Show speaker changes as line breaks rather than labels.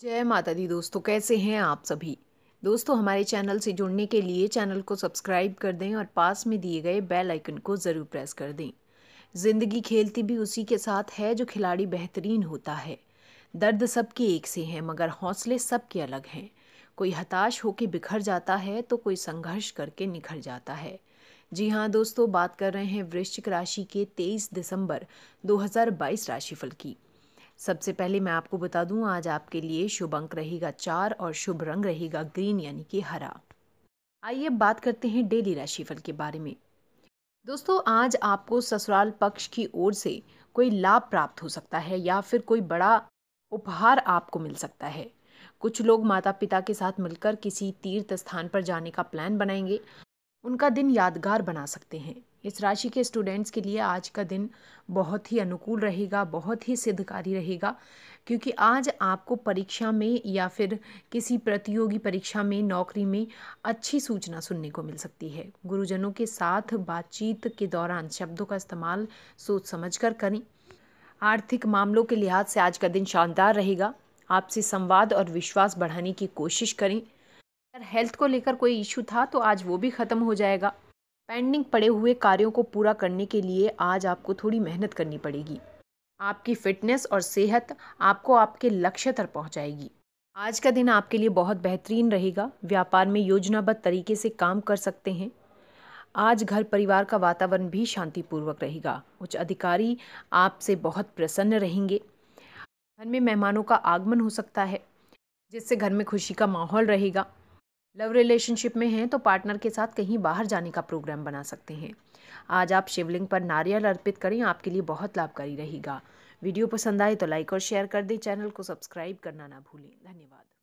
जय माता दी दोस्तों कैसे हैं आप सभी दोस्तों हमारे चैनल से जुड़ने के लिए चैनल को सब्सक्राइब कर दें और पास में दिए गए बेल आइकन को ज़रूर प्रेस कर दें ज़िंदगी खेलती भी उसी के साथ है जो खिलाड़ी बेहतरीन होता है दर्द सबके एक से हैं मगर हौसले सबके अलग हैं कोई हताश होकर बिखर जाता है तो कोई संघर्ष करके निखर जाता है जी हाँ दोस्तों बात कर रहे हैं वृश्चिक राशि के 23 दिसंबर 2022 राशिफल की सबसे पहले मैं आपको बता दूं आज आपके लिए शुभ अंक रहेगा चार और शुभ रंग रहेगा ग्रीन यानी कि हरा आइए बात करते हैं डेली राशिफल के बारे में दोस्तों आज आपको ससुराल पक्ष की ओर से कोई लाभ प्राप्त हो सकता है या फिर कोई बड़ा उपहार आपको मिल सकता है कुछ लोग माता पिता के साथ मिलकर किसी तीर्थ स्थान पर जाने का प्लान बनाएंगे उनका दिन यादगार बना सकते हैं इस राशि के स्टूडेंट्स के लिए आज का दिन बहुत ही अनुकूल रहेगा बहुत ही सिद्धकारी रहेगा क्योंकि आज आपको परीक्षा में या फिर किसी प्रतियोगी परीक्षा में नौकरी में अच्छी सूचना सुनने को मिल सकती है गुरुजनों के साथ बातचीत के दौरान शब्दों का इस्तेमाल सोच समझ कर करें आर्थिक मामलों के लिहाज से आज का दिन शानदार रहेगा आपसे संवाद और विश्वास बढ़ाने की कोशिश करें अगर हेल्थ को लेकर कोई इशू था तो आज वो भी ख़त्म हो जाएगा पेंडिंग पड़े हुए कार्यों को पूरा करने के लिए आज आपको थोड़ी मेहनत करनी पड़ेगी आपकी फिटनेस और सेहत आपको आपके लक्ष्य तक पहुंचाएगी आज का दिन आपके लिए बहुत बेहतरीन रहेगा व्यापार में योजनाबद्ध तरीके से काम कर सकते हैं आज घर परिवार का वातावरण भी शांतिपूर्वक रहेगा उच्च अधिकारी आपसे बहुत प्रसन्न रहेंगे घर में मेहमानों का आगमन हो सकता है जिससे घर में खुशी का माहौल रहेगा लव रिलेशनशिप में हैं तो पार्टनर के साथ कहीं बाहर जाने का प्रोग्राम बना सकते हैं आज आप शिवलिंग पर नारियल अर्पित करें आपके लिए बहुत लाभकारी रहेगा वीडियो पसंद आए तो लाइक और शेयर कर दें चैनल को सब्सक्राइब करना ना भूलें धन्यवाद